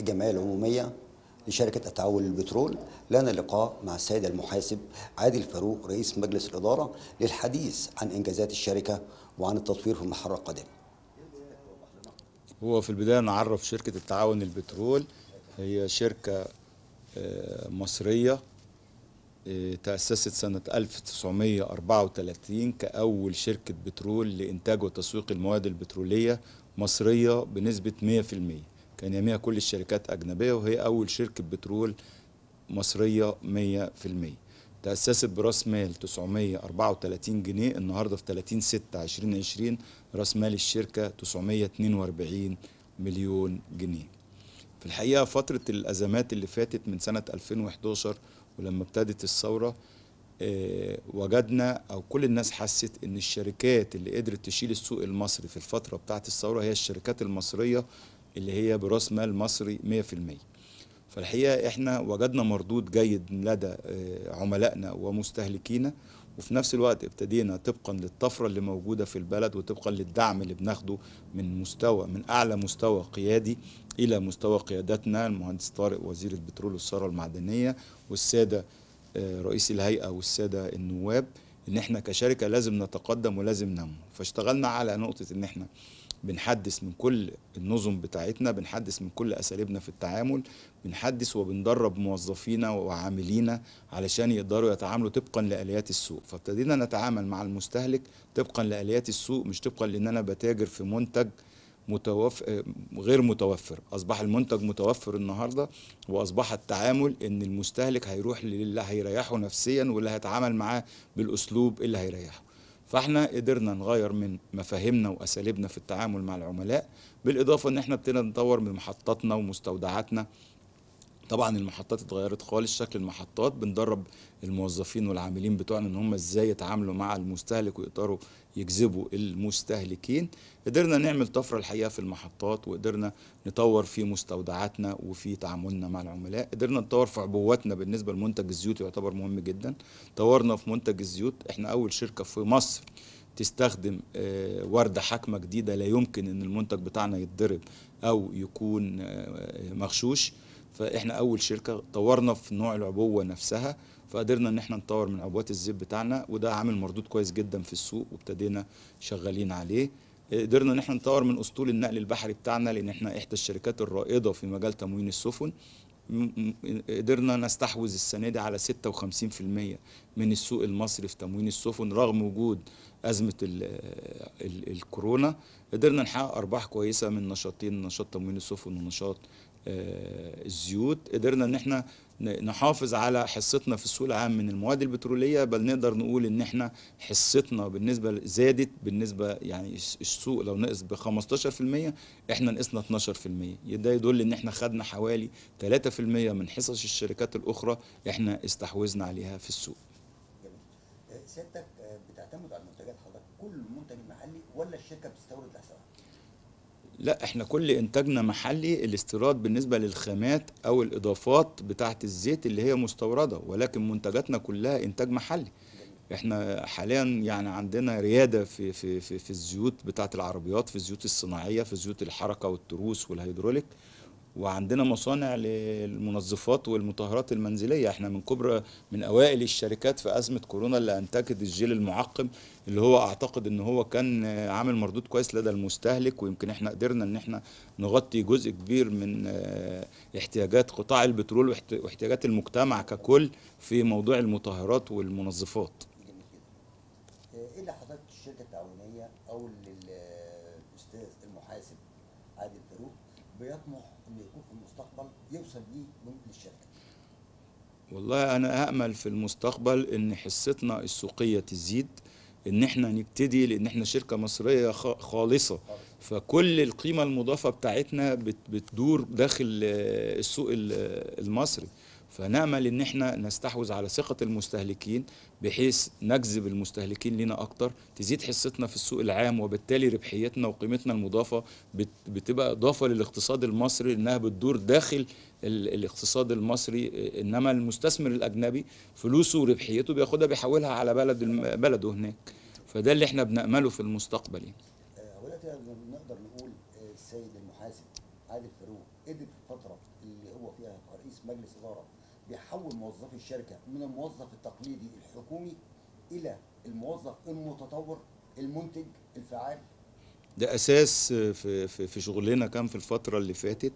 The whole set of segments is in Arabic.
الجمعيه العموميه لشركه التعاون للبترول لنا لقاء مع السيد المحاسب عادل فاروق رئيس مجلس الاداره للحديث عن انجازات الشركه وعن التطوير في المرحله القادمه. هو في البدايه نعرف شركه التعاون للبترول هي شركه آه، مصريه آه، تأسست سنة 1934 كأول شركة بترول لإنتاج وتسويق المواد البترولية مصرية بنسبة 100% كان يميها كل الشركات أجنبية وهي أول شركة بترول مصرية 100% تأسست برأس مال 934 جنيه النهاردة في 30 6 2020 رأس مال الشركة 942 مليون جنيه في الحقيقة فترة الأزمات اللي فاتت من سنة 2011 ولما ابتدت الثورة آه، وجدنا او كل الناس حست ان الشركات اللي قدرت تشيل السوق المصري في الفتره بتاعه الثوره هي الشركات المصريه اللي هي براس مال مصري 100% فالحقيقه احنا وجدنا مردود جيد لدى آه، عملائنا ومستهلكينا وفي نفس الوقت ابتدينا طبقا للطفره اللي موجوده في البلد وطبقا للدعم اللي بناخده من مستوى من اعلى مستوى قيادي الى مستوى قياداتنا المهندس طارق وزير البترول والثروه المعدنيه والساده آه، رئيس الهيئه والساده النواب ان احنا كشركه لازم نتقدم ولازم ننمو فاشتغلنا على نقطه ان احنا بنحدث من كل النظم بتاعتنا بنحدث من كل اساليبنا في التعامل بنحدث وبندرب موظفينا وعاملينا علشان يقدروا يتعاملوا طبقا لاليات السوق فابتدينا نتعامل مع المستهلك طبقا لاليات السوق مش طبقا لان انا بتاجر في منتج متوفر غير متوفر اصبح المنتج متوفر النهارده واصبح التعامل ان المستهلك هيروح للي هيريحه نفسيا واللي هيتعامل معاه بالاسلوب اللي هيريحه فاحنا قدرنا نغير من مفاهيمنا واساليبنا في التعامل مع العملاء بالاضافه ان احنا ابتدينا نطور من محطاتنا ومستودعاتنا طبعا المحطات اتغيرت خالص شكل المحطات بندرب الموظفين والعاملين بتوعنا ان هم ازاي يتعاملوا مع المستهلك ويقدروا يجذبوا المستهلكين قدرنا نعمل طفره الحقيقه في المحطات وقدرنا نطور في مستودعاتنا وفي تعاملنا مع العملاء قدرنا نطور في عبواتنا بالنسبه لمنتج الزيوت يعتبر مهم جدا طورنا في منتج الزيوت احنا اول شركه في مصر تستخدم آه، وردة حاكمة جديدة لا يمكن أن المنتج بتاعنا يتضرب أو يكون آه، مغشوش فاحنا اول شركه طورنا في نوع العبوه نفسها فقدرنا ان احنا نطور من عبوات الزيت بتاعنا وده عامل مردود كويس جدا في السوق وابتدينا شغالين عليه قدرنا ان احنا نطور من اسطول النقل البحري بتاعنا لان احنا احدى الشركات الرائده في مجال تموين السفن قدرنا نستحوذ السنه دي على 56% من السوق المصري في تموين السفن رغم وجود ازمه الـ الـ الكورونا قدرنا نحقق ارباح كويسه من نشاطين نشاط تموين السفن ونشاط آه، الزيوت قدرنا ان احنا نحافظ على حصتنا في السوق العام من المواد البتروليه بل نقدر نقول ان احنا حصتنا بالنسبه زادت بالنسبه يعني السوق لو نقص ب 15% احنا نقصنا 12% ده يدل ان احنا خدنا حوالي 3% من حصص الشركات الاخرى احنا استحوذنا عليها في السوق. آه، سيادتك آه، بتعتمد على المنتجات حضرتك كل منتج محلي ولا الشركه بتستورد لحسابها؟ لا احنا كل انتاجنا محلي الاستيراد بالنسبه للخامات او الاضافات بتاعه الزيت اللي هي مستورده ولكن منتجاتنا كلها انتاج محلي احنا حاليا يعني عندنا رياده في في في, في الزيوت بتاعه العربيات في الزيوت الصناعيه في زيوت الحركه والتروس والهيدروليك وعندنا مصانع للمنظفات والمطهرات المنزليه احنا من كبرى من اوائل الشركات في ازمه كورونا اللي انتجت الجيل المعقم اللي هو اعتقد ان هو كان عامل مردود كويس لدى المستهلك ويمكن احنا قدرنا ان احنا نغطي جزء كبير من آه، احتياجات قطاع البترول واحتياجات المجتمع ككل في موضوع المطهرات والمنظفات يوصل ليه الشركه والله انا امل في المستقبل ان حصتنا السوقيه تزيد ان احنا نبتدي لان احنا شركه مصريه خالصه فكل القيمه المضافه بتاعتنا بتدور داخل آه، السوق المصري فنامل ان احنا نستحوذ على ثقه المستهلكين بحيث نجذب المستهلكين لينا اكتر تزيد حصتنا في السوق العام وبالتالي ربحيتنا وقيمتنا المضافه بتبقى اضافه للاقتصاد المصري انها بتدور داخل الاقتصاد المصري انما المستثمر الاجنبي فلوسه وربحيته بياخدها بيحولها على بلد بلده هناك فده اللي احنا بنامله في المستقبل يعني. آه، نقدر نقول آه، السيد المحاسب عادل فاروق قدر الفتره اللي هو فيها رئيس مجلس اداره بيحول موظفي الشركه من الموظف التقليدي الحكومي الى الموظف المتطور المنتج الفعال ده اساس في في, في شغلنا كان في الفتره اللي فاتت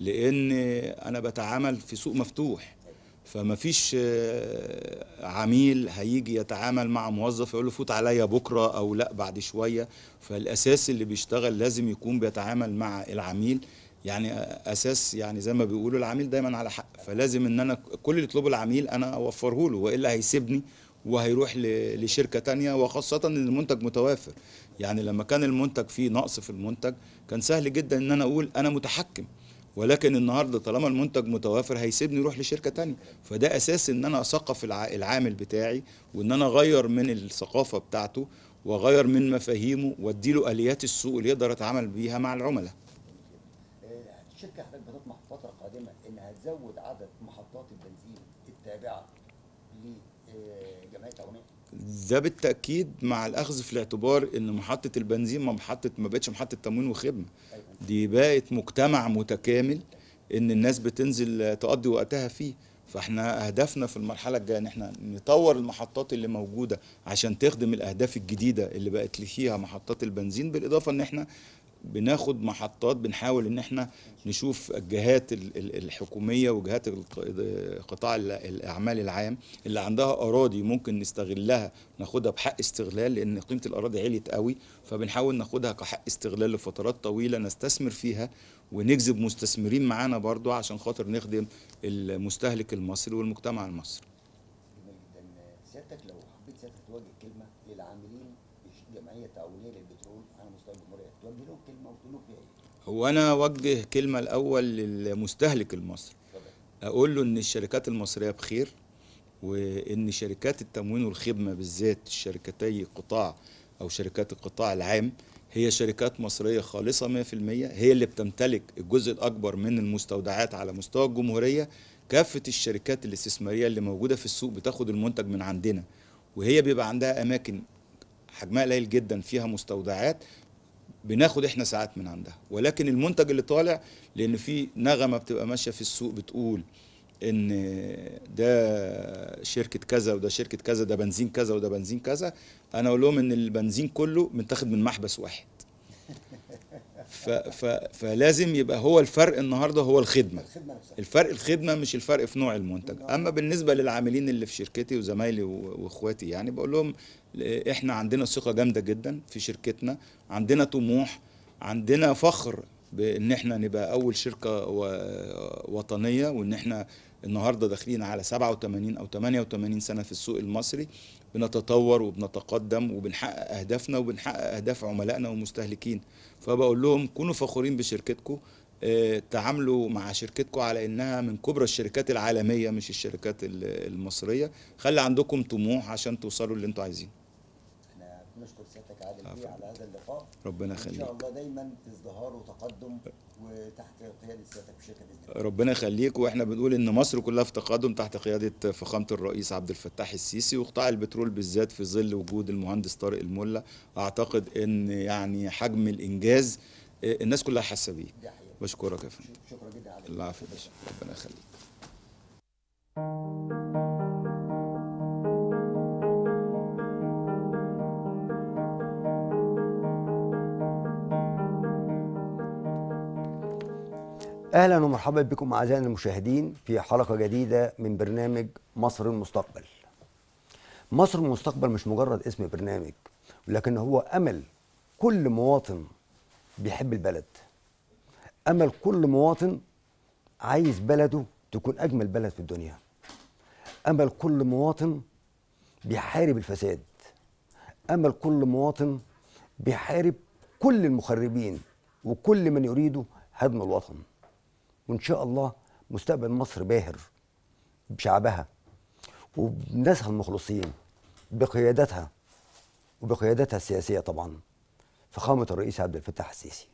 لان انا بتعامل في سوق مفتوح فما فيش آه، عميل هيجي يتعامل مع موظف يقول له فوت عليا بكره او لا بعد شويه فالاساس اللي بيشتغل لازم يكون بيتعامل مع العميل يعني اساس يعني زي ما بيقولوا العميل دايما على حق فلازم ان انا كل اللي يطلبه العميل انا اوفره له والا إيه هيسيبني وهيروح لشركه تانية وخاصه ان المنتج متوافر يعني لما كان المنتج فيه نقص في المنتج كان سهل جدا ان انا اقول انا متحكم ولكن النهارده طالما المنتج متوافر هيسيبني يروح لشركه تانية فده اساس ان انا اثقف العامل بتاعي وان انا اغير من الثقافه بتاعته واغير من مفاهيمه واديله اليات السوق اللي يقدر اتعامل بيها مع العملاء الشركه حضرتك بتطمح في الفتره القادمه انها تزود عدد محطات البنزين التابعه لجمعيه آه، عونيه؟ ده بالتاكيد مع الاخذ في الاعتبار ان محطه البنزين ما محطه ما بقتش محطه تموين وخدمه أيوة. دي بقت مجتمع متكامل ان الناس بتنزل تقضي وقتها فيه فاحنا اهدافنا في المرحله الجايه ان احنا نطور المحطات اللي موجوده عشان تخدم الاهداف الجديده اللي بقت فيها محطات البنزين بالاضافه ان احنا بناخد محطات بنحاول ان احنا نشوف الجهات الحكوميه وجهات قطاع الاعمال العام اللي عندها اراضي ممكن نستغلها ناخدها بحق استغلال لان قيمه الاراضي عليت قوي فبنحاول ناخدها كحق استغلال لفترات طويله نستثمر فيها ونجذب مستثمرين معانا برضو عشان خاطر نخدم المستهلك المصري والمجتمع المصري. سيادتك لو هو انا اوجه كلمه الاول للمستهلك المصري اقول له ان الشركات المصريه بخير وان شركات التموين والخدمه بالذات شركتي قطاع او شركات القطاع العام هي شركات مصريه خالصه 100% هي اللي بتمتلك الجزء الاكبر من المستودعات على مستوى الجمهوريه كافه الشركات الاستثماريه اللي موجوده في السوق بتاخد المنتج من عندنا وهي بيبقى عندها اماكن حجمها قليل جدا فيها مستودعات بناخد احنا ساعات من عندها ولكن المنتج اللي طالع لان في نغمه بتبقى ماشيه في السوق بتقول ان ده شركه كذا وده شركه كذا ده بنزين كذا وده بنزين كذا انا اقول لهم ان البنزين كله متاخد من محبس واحد ف ف فلازم يبقى هو الفرق النهارده هو الخدمه الفرق الخدمه مش الفرق في نوع المنتج اما بالنسبه للعاملين اللي في شركتي وزمايلي واخواتي يعني بقول لهم آه، احنا عندنا ثقه جامده جدا في شركتنا عندنا طموح عندنا فخر بان احنا نبقى اول شركه وطنيه وان احنا النهارده داخلين على 87 او 88 سنه في السوق المصري بنتطور وبنتقدم وبنحقق اهدافنا وبنحقق اهداف عملائنا ومستهلكين فبقول لهم كونوا فخورين بشركتكم آه، تعاملوا مع شركتكم على انها من كبرى الشركات العالميه مش الشركات المصريه خلي عندكم طموح عشان توصلوا اللي انتوا عايزينه بنشكر سيادتك عادل على هذا اللقاء ربنا يخليك ان شاء الله دايما ازدهار وتقدم وتحت قياده سيادتك في الشركه باذن الله. ربنا يخليك واحنا بنقول ان مصر كلها في تقدم تحت قياده فخامه الرئيس عبد الفتاح السيسي وقطاع البترول بالذات في ظل وجود المهندس طارق الملا اعتقد ان يعني حجم الانجاز آه، الناس كلها حاسه بيه. بشكرك يا فندم. شكرا جدا على الله يعافيك ربنا يخليك. اهلا ومرحبا بكم اعزائنا المشاهدين في حلقه جديده من برنامج مصر المستقبل. مصر المستقبل مش مجرد اسم برنامج ولكن هو امل كل مواطن بيحب البلد. امل كل مواطن عايز بلده تكون اجمل بلد في الدنيا. امل كل مواطن بيحارب الفساد. امل كل مواطن بيحارب كل المخربين وكل من يريد هدم الوطن. وان شاء الله مستقبل مصر باهر بشعبها وبناسها المخلصين بقيادتها وبقيادتها السياسيه طبعا فخامه الرئيس عبد الفتاح السيسي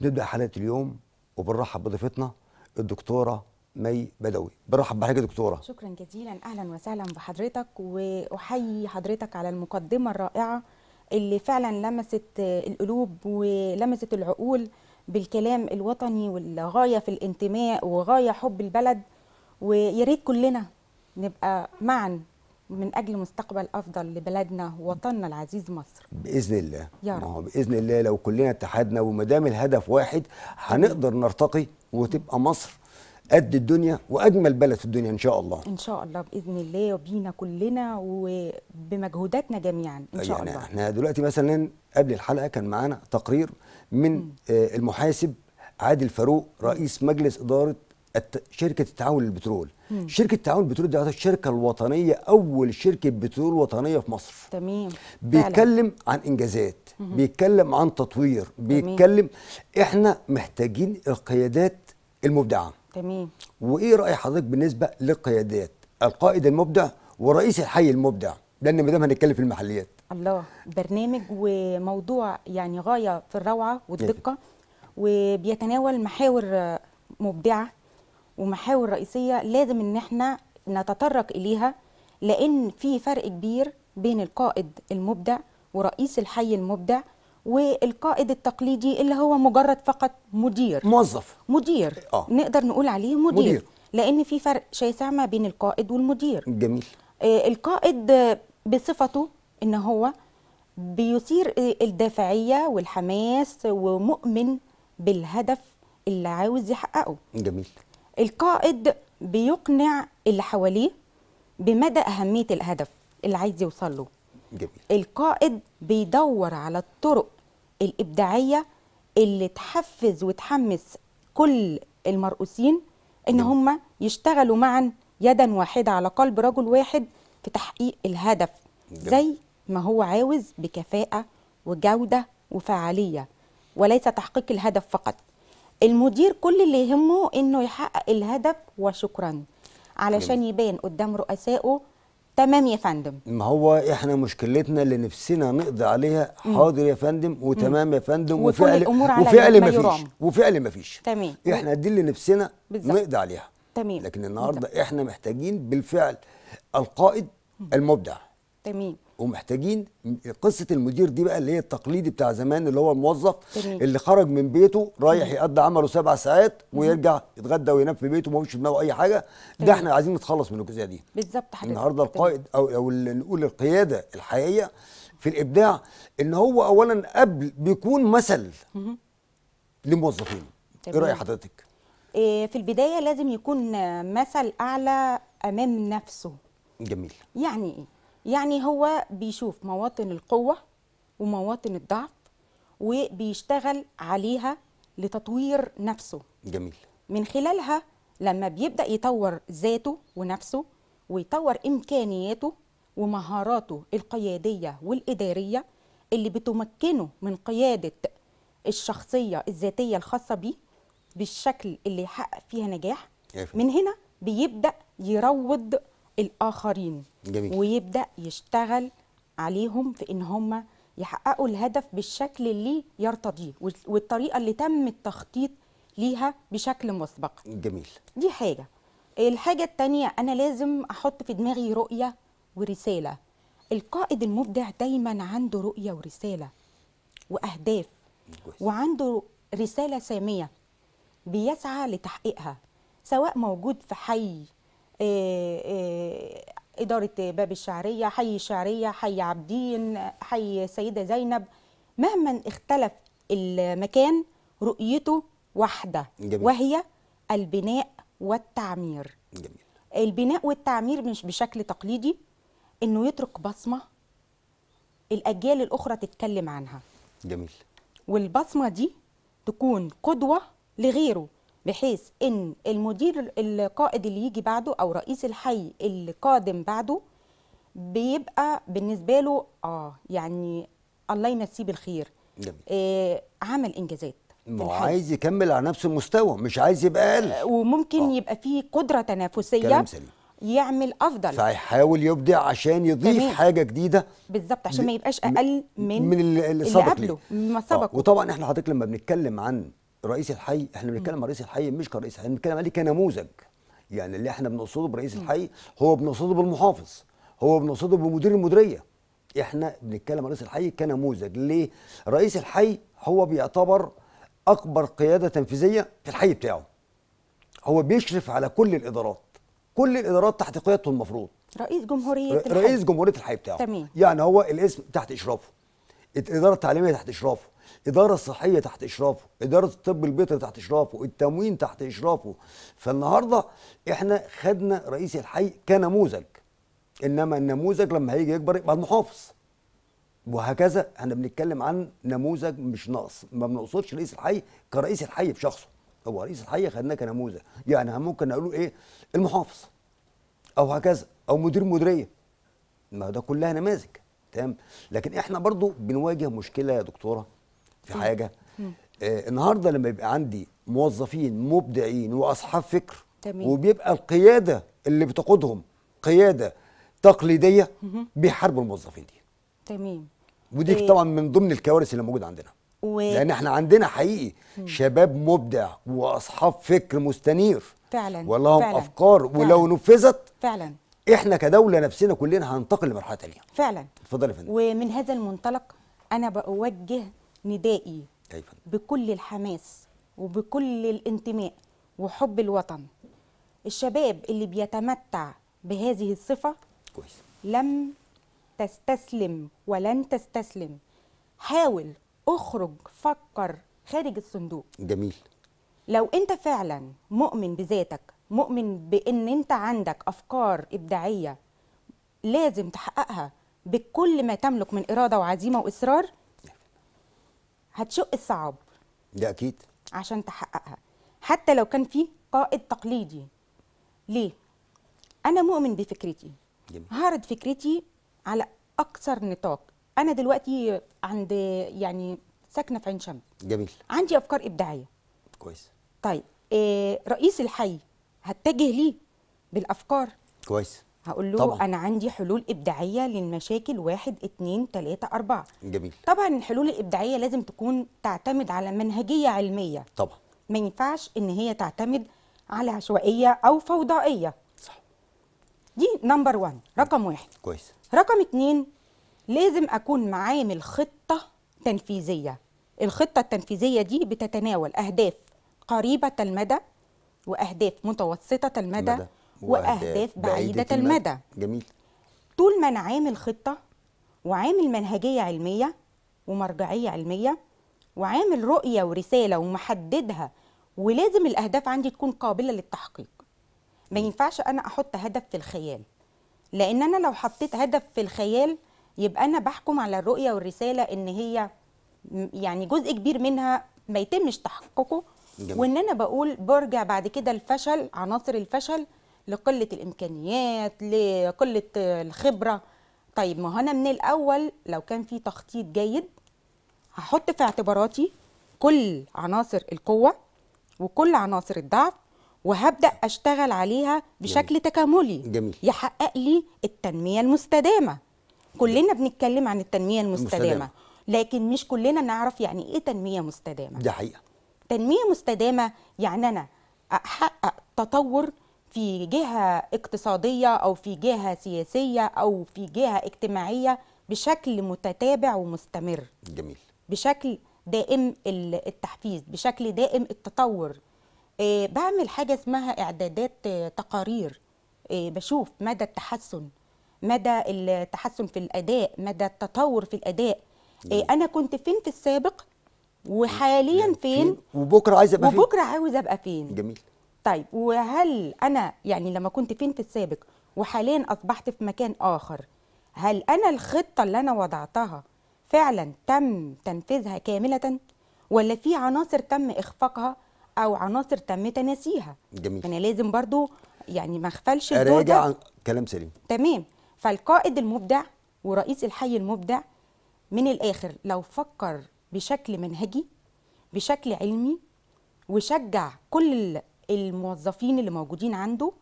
نبدا حلقه اليوم وبنرحب بضيفتنا الدكتوره مي بدوي برحب بحضرتك يا دكتوره شكرا جزيلا اهلا وسهلا بحضرتك واحيي حضرتك على المقدمه الرائعه اللي فعلا لمست القلوب ولمست العقول بالكلام الوطني والغايه في الانتماء وغايه حب البلد ويا ريت كلنا نبقى معا من اجل مستقبل افضل لبلدنا ووطننا العزيز مصر باذن الله يا رب. ما هو باذن الله لو كلنا اتحدنا وما دام الهدف واحد هنقدر نرتقي وتبقى مصر قد الدنيا واجمل بلد في الدنيا ان شاء الله ان شاء الله باذن الله وبينا كلنا وبمجهوداتنا جميعا ان طيب، شاء يعني الله احنا دلوقتي مثلا قبل الحلقه كان معانا تقرير من آه، المحاسب عادل فاروق رئيس مجلس اداره شركه التعاون للبترول شركه التعاون للبترول دي الشركه الوطنيه اول شركه بترول وطنيه في مصر تمام بيتكلم عن انجازات مم. بيتكلم عن تطوير بيتكلم احنا محتاجين القيادات المبدعه تمام وايه راي حضرتك بالنسبه للقيادات القائد المبدع ورئيس الحي المبدع لان ما دام هنتكلم في المحليات الله برنامج وموضوع يعني غايه في الروعه والدقه وبيتناول محاور مبدعه ومحاور رئيسيه لازم ان احنا نتطرق اليها لان في فرق كبير بين القائد المبدع ورئيس الحي المبدع والقائد التقليدي اللي هو مجرد فقط مدير موظف مدير آه. نقدر نقول عليه مدير, مدير. لان في فرق شاسع ما بين القائد والمدير جميل آه القائد بصفته ان هو بيثير الدافعيه والحماس ومؤمن بالهدف اللي عاوز يحققه جميل القائد بيقنع اللي حواليه بمدى اهميه الهدف اللي عايز يوصل له جميل. القائد بيدور على الطرق الابداعيه اللي تحفز وتحمس كل المرؤوسين ان هم يشتغلوا معا يدا واحده على قلب رجل واحد في تحقيق الهدف جميل. زي ما هو عاوز بكفاءة وجودة وفعالية وليس تحقيق الهدف فقط المدير كل اللي يهمه انه يحقق الهدف وشكرا علشان يبان قدام رؤسائه تمام يا فندم ما هو احنا مشكلتنا اللي نفسنا نقضي عليها حاضر يا فندم وتمام يا فندم وفعل وفعل ما فيش وفعل ما فيش تمام احنا دي اللي نفسنا بالزبط. نقضي عليها تمام لكن النهارده احنا محتاجين بالفعل القائد المبدع تمام ومحتاجين قصه المدير دي بقى اللي هي التقليدي بتاع زمان اللي هو الموظف جميل. اللي خرج من بيته رايح يقضي عمله سبع ساعات ويرجع يتغدى وينام في بيته وما في دماغه اي حاجه جميل. ده احنا عايزين نتخلص من الجزئيه دي بالظبط حضرتك النهارده القائد او او اللي نقول القياده الحقيقيه في الابداع ان هو اولا قبل بيكون مثل لموظفينه ايه راي حضرتك إيه في البدايه لازم يكون مثل اعلى امام نفسه جميل يعني ايه يعني هو بيشوف مواطن القوة ومواطن الضعف وبيشتغل عليها لتطوير نفسه جميل من خلالها لما بيبدأ يطور ذاته ونفسه ويطور إمكانياته ومهاراته القيادية والإدارية اللي بتمكنه من قيادة الشخصية الذاتية الخاصة بيه بالشكل اللي يحقق فيها نجاح من هنا بيبدأ يروض الاخرين جميل. ويبدا يشتغل عليهم في ان هم يحققوا الهدف بالشكل اللي يرتضيه والطريقه اللي تم التخطيط ليها بشكل مسبق جميل دي حاجه الحاجه الثانيه انا لازم احط في دماغي رؤيه ورساله القائد المبدع دايما عنده رؤيه ورساله واهداف وعنده رساله ساميه بيسعى لتحقيقها سواء موجود في حي إيه، إيه، إدارة باب الشعرية حي الشعرية حي عابدين حي سيدة زينب مهما اختلف المكان رؤيته واحدة جميل. وهي البناء والتعمير جميل. البناء والتعمير مش بشكل تقليدي انه يترك بصمه الاجيال الاخرى تتكلم عنها جميل والبصمه دي تكون قدوه لغيره بحيث ان المدير القائد اللي يجي بعده او رئيس الحي اللي قادم بعده بيبقى بالنسبه له اه يعني الله يمسيه بالخير جميل. آه عمل انجازات ما هو عايز يكمل على نفس المستوى مش عايز يبقى اقل آه وممكن أوه. يبقى فيه قدره تنافسيه كلام سليم. يعمل افضل فهيحاول يبدع عشان يضيف تمام. حاجه جديده بالظبط عشان ما يبقاش اقل من من اللي, اللي سبق قبله ما سبق آه، وطبعا احنا حضرتك لما بنتكلم عن رئيس الحي احنا بنتكلم عن رئيس الحي مش كرئيس الحي بنتكلم عليه كنموذج يعني اللي احنا بنقصده برئيس الحي هو بنقصده بالمحافظ هو بنقصده بمدير المديريه احنا بنتكلم عن رئيس الحي كنموذج ليه رئيس الحي هو بيعتبر اكبر قياده تنفيذيه في الحي بتاعه هو بيشرف على كل الادارات كل الادارات تحت قيادته المفروض رئيس جمهوريه رئيس الحي. رئيس جمهوريه الحي بتاعه تمام. يعني هو الاسم تحت اشرافه الاداره التعليميه تحت اشرافه الاداره الصحيه تحت اشرافه اداره الطب البيطري تحت اشرافه التموين تحت اشرافه فالنهارده احنا خدنا رئيس الحي كنموذج انما النموذج لما هيجي يكبر يبقى المحافظ وهكذا احنا بنتكلم عن نموذج مش ناقص ما بنقصدش رئيس الحي كرئيس الحي بشخصه هو رئيس الحي خدناه كنموذج يعني ممكن نقوله ايه المحافظ او هكذا او مدير مديريه ما ده كلها نماذج تمام لكن احنا برضو بنواجه مشكله يا دكتوره في حاجه آه النهارده لما يبقى عندي موظفين مبدعين واصحاب فكر تمام. وبيبقى القياده اللي بتقودهم قياده تقليديه بيحاربوا الموظفين دي تمام ودي آه. طبعا من ضمن الكوارث اللي موجوده عندنا و... لان احنا عندنا حقيقي مم. شباب مبدع واصحاب فكر مستنير فعلا ولهم فعلا. افكار فعلا. ولو نفذت فعلا احنا كدوله نفسنا كلنا هننتقل لمرحله ثانيه فعلا اتفضل يا فندم ومن هذا المنطلق انا بوجه ندائي بكل الحماس وبكل الانتماء وحب الوطن الشباب اللي بيتمتع بهذه الصفة كويس. لم تستسلم ولن تستسلم حاول اخرج فكر خارج الصندوق جميل لو انت فعلا مؤمن بذاتك مؤمن بان انت عندك افكار ابداعيه لازم تحققها بكل ما تملك من اراده وعزيمه واصرار هتشق الصعاب ده اكيد عشان تحققها حتى لو كان في قائد تقليدي ليه انا مؤمن بفكرتي جميل. هعرض فكرتي على اكثر نطاق انا دلوقتي عند يعني ساكنه في عين شمس جميل عندي افكار ابداعيه كويس طيب إيه رئيس الحي هتجه ليه بالافكار كويس هقول له طبعًا. انا عندي حلول ابداعيه للمشاكل واحد اتنين تلاته اربعه جميل طبعا الحلول الابداعيه لازم تكون تعتمد على منهجيه علميه طبعا ما ينفعش ان هي تعتمد على عشوائيه او فوضائيه صح دي نمبر 1 رقم واحد كويس رقم اتنين لازم اكون معامل خطه تنفيذيه الخطه التنفيذيه دي بتتناول اهداف قريبه المدى واهداف متوسطه المدى, المدى. وأهداف بعيدة المدى جميل طول ما أنا عامل خطة وعامل منهجية علمية ومرجعية علمية وعامل رؤية ورسالة ومحددها ولازم الأهداف عندي تكون قابلة للتحقيق ما ينفعش أنا أحط هدف في الخيال لأن أنا لو حطيت هدف في الخيال يبقى أنا بحكم على الرؤية والرسالة إن هي يعني جزء كبير منها ما يتمش تحققه جميل. وإن أنا بقول برجع بعد كده الفشل عناصر الفشل لقله الامكانيات لقله الخبره طيب ما هنا من الاول لو كان في تخطيط جيد هحط في اعتباراتي كل عناصر القوه وكل عناصر الضعف وهبدا اشتغل عليها بشكل جميل. تكاملي جميل. يحقق لي التنميه المستدامه كلنا بنتكلم عن التنميه المستدامه, المستدامة. لكن مش كلنا نعرف يعني ايه تنميه مستدامه ده حقيقه تنميه مستدامه يعني انا احقق تطور في جهه اقتصاديه او في جهه سياسيه او في جهه اجتماعيه بشكل متتابع ومستمر جميل بشكل دائم التحفيز بشكل دائم التطور آه، بعمل حاجه اسمها اعدادات آه، تقارير آه، بشوف مدى التحسن مدى التحسن في الاداء مدى التطور في الاداء جميل. انا كنت فين في السابق وحاليا فين, فين؟ وبكره عايز ابقى فين وبكره عاوز ابقى فين جميل طيب وهل انا يعني لما كنت فين في السابق وحاليا اصبحت في مكان اخر هل انا الخطه اللي انا وضعتها فعلا تم تنفيذها كامله ولا في عناصر تم اخفاقها او عناصر تم تناسيها جميل انا يعني لازم برضو يعني ما اغفلش اراجع عن كلام سليم تمام فالقائد المبدع ورئيس الحي المبدع من الاخر لو فكر بشكل منهجي بشكل علمي وشجع كل الموظفين اللي موجودين عنده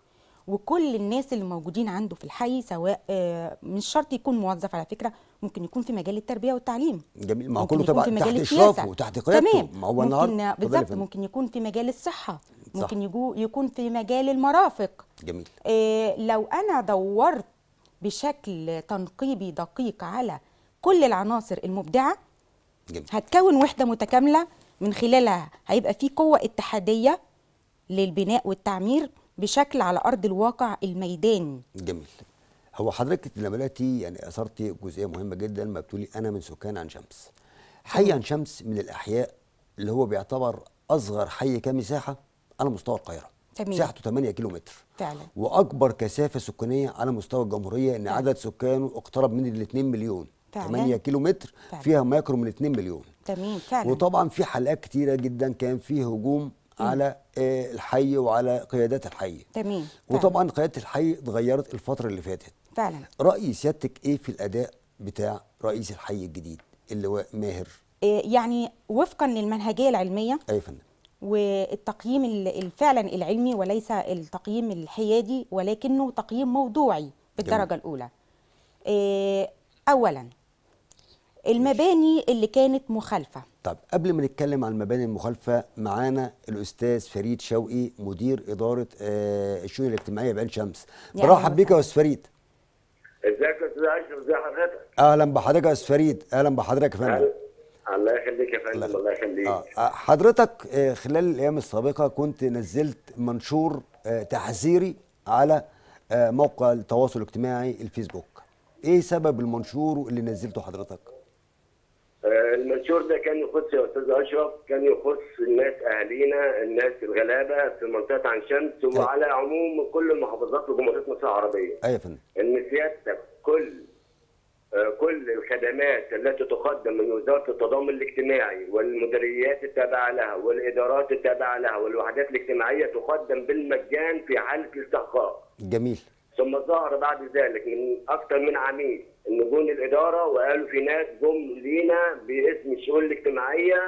وكل الناس اللي موجودين عنده في الحي سواء آه، مش شرط يكون موظف على فكره ممكن يكون في مجال التربيه والتعليم جميل ما هو كله طبعا تحت اشرافه وتحت قيادته تمام ما هو النهارده بالظبط ممكن يكون في مجال الصحه صح. ممكن يكون في مجال المرافق جميل إيه لو انا دورت بشكل تنقيبي دقيق على كل العناصر المبدعه جميل. هتكون وحده متكامله من خلالها هيبقى في قوه اتحاديه للبناء والتعمير بشكل على ارض الواقع الميداني جميل هو حضرتك لما بداتي يعني اثرتي جزئيه مهمه جدا ما بتقولي انا من سكان عن شمس حي عن شمس من الاحياء اللي هو بيعتبر اصغر حي كمساحه على مستوى القاهره تمام مساحته 8 كيلو متر فعلا واكبر كثافه سكانيه على مستوى الجمهوريه ان عدد سكانه اقترب من ال 2 مليون فعلا 8 كيلو متر فعلا. فيها ما يقرب من 2 مليون تمام فعلا وطبعا في حلقات كتيره جدا كان فيه هجوم على آه، الحي وعلى قيادات الحي تمام وطبعا قياده الحي اتغيرت الفتره اللي فاتت فعلا راي سيادتك ايه في الاداء بتاع رئيس الحي الجديد اللواء ماهر آه، يعني وفقا للمنهجيه العلميه اي فندم والتقييم فعلا العلمي وليس التقييم الحيادي ولكنه تقييم موضوعي بالدرجه جميل. الاولى آه، اولا المباني اللي كانت مخالفه طب قبل ما نتكلم عن المباني المخالفه معانا الاستاذ فريد شوقي مدير اداره آه، الشؤون الاجتماعيه بعين شمس برحب بيك يا استاذ فريد ازيك يا استاذ اشرف ازي حضرتك اهلا بحضرتك يا استاذ فريد اهلا بحضرتك يا فندم الله يخليك يا فندم الله يخليك آه. آه، حضرتك آه، خلال الايام السابقه كنت نزلت منشور تحذيري على موقع التواصل الاجتماعي الفيسبوك ايه سبب المنشور اللي نزلته حضرتك آه، المنشور ده كان يخص يا استاذ اشرف كان يخص الناس اهالينا الناس الغلابه في منطقه عين شمس أيه. طيب. وعلى عموم كل المحافظات وجمهوريه مصر العربيه. ايوه يا فندم. ان سيادتك كل آه، كل الخدمات التي تقدم من وزاره التضامن الاجتماعي والمديريات التابعه لها والادارات التابعه لها والوحدات الاجتماعيه تقدم بالمجان في حاله الاستحقاق. جميل. ثم ظهر بعد ذلك من اكثر من عميل ان جم الاداره وقالوا في ناس جم لينا باسم الشؤون الاجتماعيه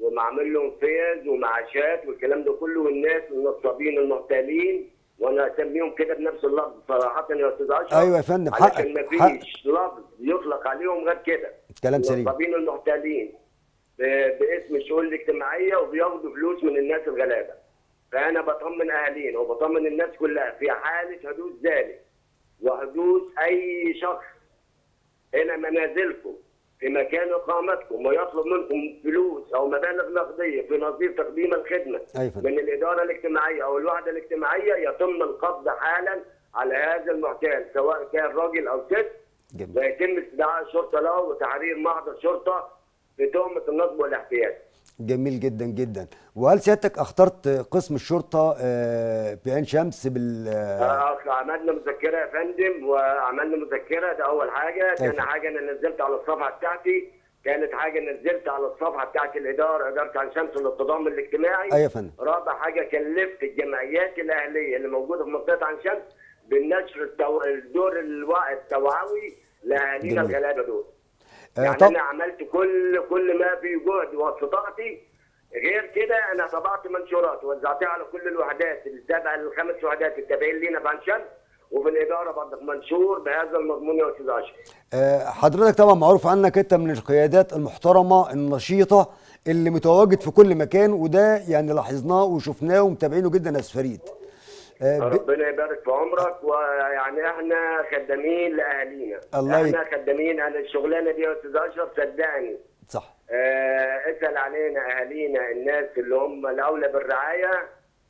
ومعمل لهم فيز ومعاشات والكلام ده كله والناس النصابين المغتالين وانا اسميهم كده بنفس اللفظ صراحه يا استاذ اشرف ايوه يا فندم حقك ما فيش لفظ يطلق عليهم غير كده كلام سليم النصابين المغتالين باسم الشؤون الاجتماعيه وبياخدوا فلوس من الناس الغلابه فانا بطمن اهالينا وبطمن الناس كلها في حاله حدوث ذلك وحدوث اي شخص إلى منازلكم في مكان إقامتكم ويطلب منكم فلوس أو مبالغ نقدية في نظير تقديم الخدمة أيضا. أيوة. من الإدارة الاجتماعية أو الوحدة الاجتماعية يتم القبض حالا على هذا المعتاد سواء كان راجل أو ست ويتم استدعاء الشرطة له وتحرير محضر شرطة بتهمة النصب والاحتيال. جميل جدا جدا وهل سيادتك اخترت قسم الشرطه آه، بعين شمس بال آه،, اه اصل عملنا مذكره يا فندم وعملنا مذكره ده اول حاجه ثاني حاجه انا نزلت على الصفحه بتاعتي كانت حاجه نزلت على الصفحه بتاعت الاداره اداره عين شمس للتضامن الاجتماعي ايوه يا فندم رابع حاجه كلفت الجمعيات الاهليه اللي موجوده في منطقه عين شمس بالنشر الدور الدور التوعوي لاهالينا الغلابه دول آه، يعني طب. انا عملت كل كل ما في جهد واستطاعتي غير كده انا طبعت منشورات ووزعتها على كل الوحدات السبع الخمس وحدات التابعين لينا في عنشان وفي الاداره برضك منشور بهذا المضمون يا استاذ عاشر. آه، حضرتك طبعا معروف عنك انت من القيادات المحترمه النشيطه اللي متواجد في كل مكان وده يعني لاحظناه وشفناه ومتابعينه جدا يا استاذ فريد. آه، ربنا يبارك في عمرك ويعني احنا خدامين لاهالينا الله احنا خدامين انا الشغلانه دي يا استاذ اشرف صدقني صح آه اسال علينا اهالينا الناس اللي هم الاولى بالرعايه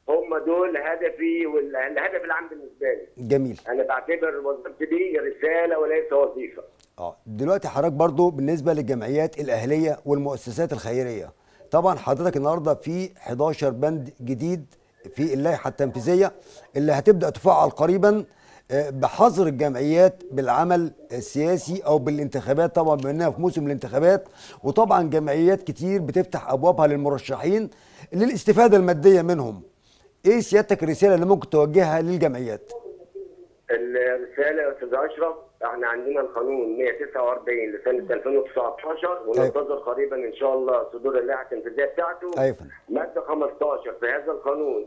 هم دول هدفي والهدف العام بالنسبه لي جميل انا بعتبر وظيفتي دي رساله وليس وظيفه اه دلوقتي حضرتك برضو بالنسبه للجمعيات الاهليه والمؤسسات الخيريه طبعا حضرتك النهارده في 11 بند جديد في اللائحه التنفيذيه اللي هتبدا تفعل قريبا آه، بحظر الجمعيات بالعمل السياسي او بالانتخابات طبعا بما انها في موسم الانتخابات وطبعا جمعيات كتير بتفتح ابوابها للمرشحين للاستفاده الماديه منهم. ايه سيادتك الرساله اللي ممكن توجهها للجمعيات؟ الرساله يا استاذ اشرف احنا عندنا القانون 149 لسنه 2019 أيوة. وننتظر قريبا ان شاء الله صدور اللائحه التنفيذيه بتاعته أيوة. ماده 15 في هذا القانون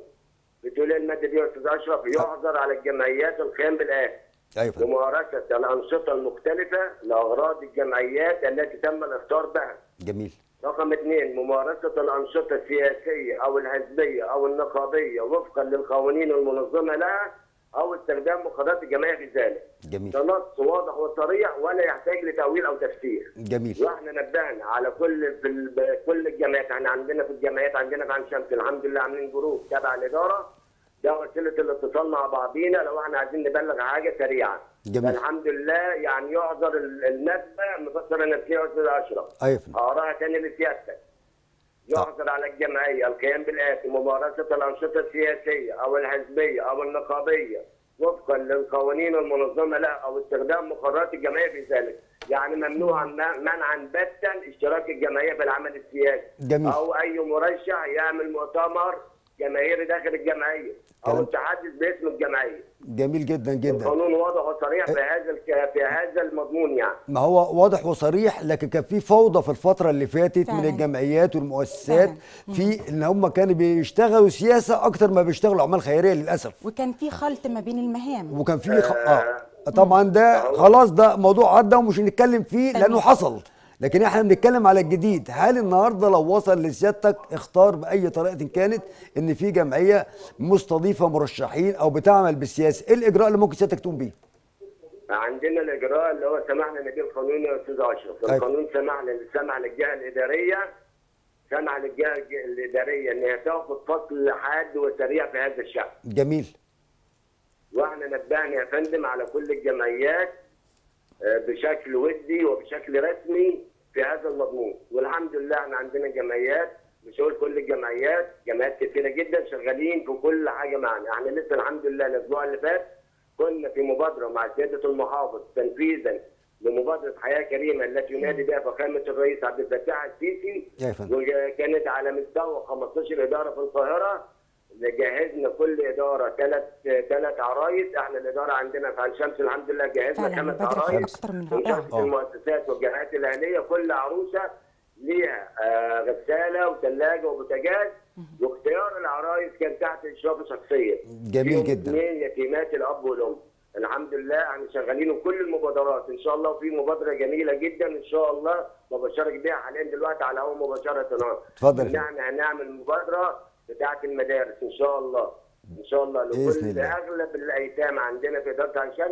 بتقول الماده دي يا استاذ اشرف يعذر على الجمعيات القيام بالاهلي أيوة. لممارسه الانشطه المختلفه لاغراض الجمعيات التي تم الاختيار بها. جميل. رقم اثنين ممارسة الأنشطة السياسية أو الحزبية أو النقابية وفقا للقوانين المنظمة لها او استخدام مخدرات الجماعي في ذلك. جميل. ده نص واضح وصريح ولا يحتاج لتاويل او تفسير. جميل. واحنا نبهنا على كل في كل الجمعيات احنا عندنا في الجمعيات عندنا في عين شمس الحمد لله عاملين جروب تابع الاداره ده وسيله الاتصال مع بعضينا لو احنا عايزين نبلغ حاجه سريعه. جميل. الحمد لله يعني يعذر الندبه نفسيه يا استاذ اشرف. ايوه. اقراها تاني لسيادتك. يحصل على الجمعيه القيام بالاتي ممارسه الانشطه السياسيه او الحزبيه او النقابيه وفقا للقوانين المنظمه لها او استخدام مقررات الجمعيه في ذلك، يعني ممنوع منعا بتا اشتراك الجمعيه في العمل السياسي جميل. او اي مرشح يعمل مؤتمر جماهيري داخل الجمعيه او التحدث باسم الجمعيه جميل جدا جدا القانون واضح وصريح في إيه؟ هذا في هذا المضمون يعني ما هو واضح وصريح لكن كان في فوضى في الفتره اللي فاتت فعلا. من الجمعيات والمؤسسات فعلا. في ان هم كانوا بيشتغلوا سياسه اكتر ما بيشتغلوا اعمال خيريه للاسف وكان في خلط ما بين المهام وكان في خ... آه. آه. طبعا ده آه. خلاص ده موضوع عدى ومش هنتكلم فيه طيب. لانه حصل لكن احنا بنتكلم على الجديد هل النهارده لو وصل لسيادتك اختار باي طريقه كانت ان في جمعيه مستضيفه مرشحين او بتعمل بالسياسه ايه الاجراء اللي ممكن سيادتك تقوم بيه عندنا الاجراء اللي هو سمحنا لبيه القانون يا استاذ اشرف طيب. القانون سمح سمح للجهه الاداريه سمح للجهه الاداريه ان هي تاخذ فصل حاد وسريع في هذا الشان جميل واحنا نبهنا يا فندم على كل الجمعيات آه، بشكل ودي وبشكل رسمي في هذا المضمون والحمد لله احنا عندنا جمعيات مش هقول كل الجمعيات جمعيات كثيره جدا شغالين في كل حاجه معنا احنا لسه الحمد لله الاسبوع اللي فات كنا في مبادره مع سياده المحافظ تنفيذا لمبادره حياه كريمه التي ينادي بها فخامه الرئيس عبد الفتاح السيسي وكانت على مستوى 15 اداره في القاهره جهزنا كل اداره ثلاث ثلاث عرايس احنا الاداره عندنا في عين شمس الحمد لله جهزنا ثلاث عرايس وشمس آه. المؤسسات والجهات الاهليه كل عروسه ليها آه، غساله وثلاجه وبوتاجاز واختيار العرايس كان تحت اشراف شخصيه جميل جدا اثنين يتيمات الاب والام الحمد لله يعني شغالين كل المبادرات ان شاء الله وفي مبادره جميله جدا ان شاء الله ببشرك بيها حاليا دلوقتي على هوا مباشره اتفضل يعني هنعمل مبادره بتاعت المدارس ان شاء الله ان شاء الله لكل اغلب الايتام عندنا في اداره عشان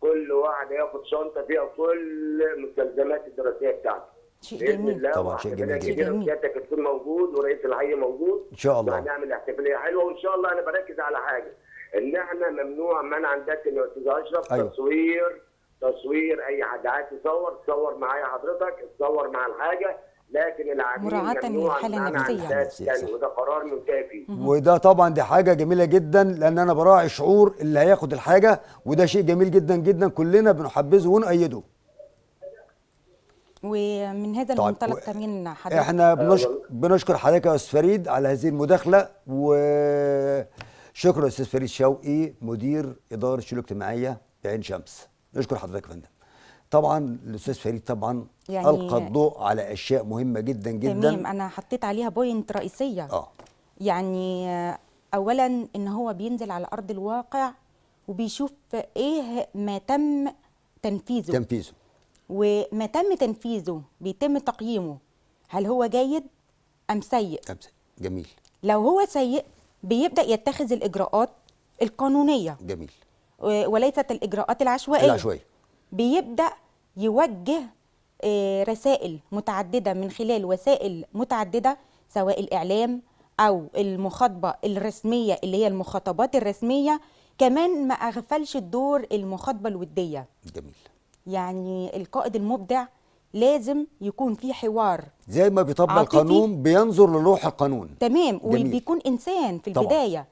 كل واحد هياخد شنطه فيها كل المستلزمات الدراسيه بتاعته شيء جميل طبعا شيء جميل جدا سيادتك تكون موجود ورئيس الحي موجود ان شاء الله هنعمل احتفاليه حلوه وان شاء الله انا بركز على حاجه ان احنا ممنوع منع عندك يا استاذ اشرف أيوه. تصوير تصوير اي حد عايز يصور تصور معايا حضرتك تصور مع الحاجه لكن العميل مراعاة للحالة النفسية يعني، وده قرار كافي وده طبعا دي حاجة جميلة جدا لأن أنا براعي شعور اللي هياخد الحاجة وده شيء جميل جدا جدا كلنا بنحبذه ونؤيده ومن هذا طيب المنطلق كمان حضرتك احنا بنشكر بنشكر حضرتك يا استاذ فريد على هذه المداخله وشكرا استاذ فريد شوقي مدير اداره الشؤون الاجتماعيه بعين شمس نشكر حضرتك يا فندم طبعا الاستاذ فريد طبعا يعني القى الضوء على اشياء مهمه جدا جدا تمام انا حطيت عليها بوينت رئيسيه اه يعني آه، اولا ان هو بينزل على ارض الواقع وبيشوف ايه ما تم تنفيذه تنفيذه وما تم تنفيذه بيتم تقييمه هل هو جيد ام سيء ام سيء جميل لو هو سيء بيبدا يتخذ الاجراءات القانونيه جميل وليست الاجراءات العشوائيه العشوائيه بيبدأ يوجه آه، رسائل متعددة من خلال وسائل متعددة سواء الإعلام أو المخاطبة الرسمية اللي هي المخاطبات الرسمية كمان ما أغفلش الدور المخاطبة الودية جميل يعني القائد المبدع لازم يكون في حوار زي ما بيطبق القانون بينظر للوح القانون تمام جميل. وبيكون إنسان في البداية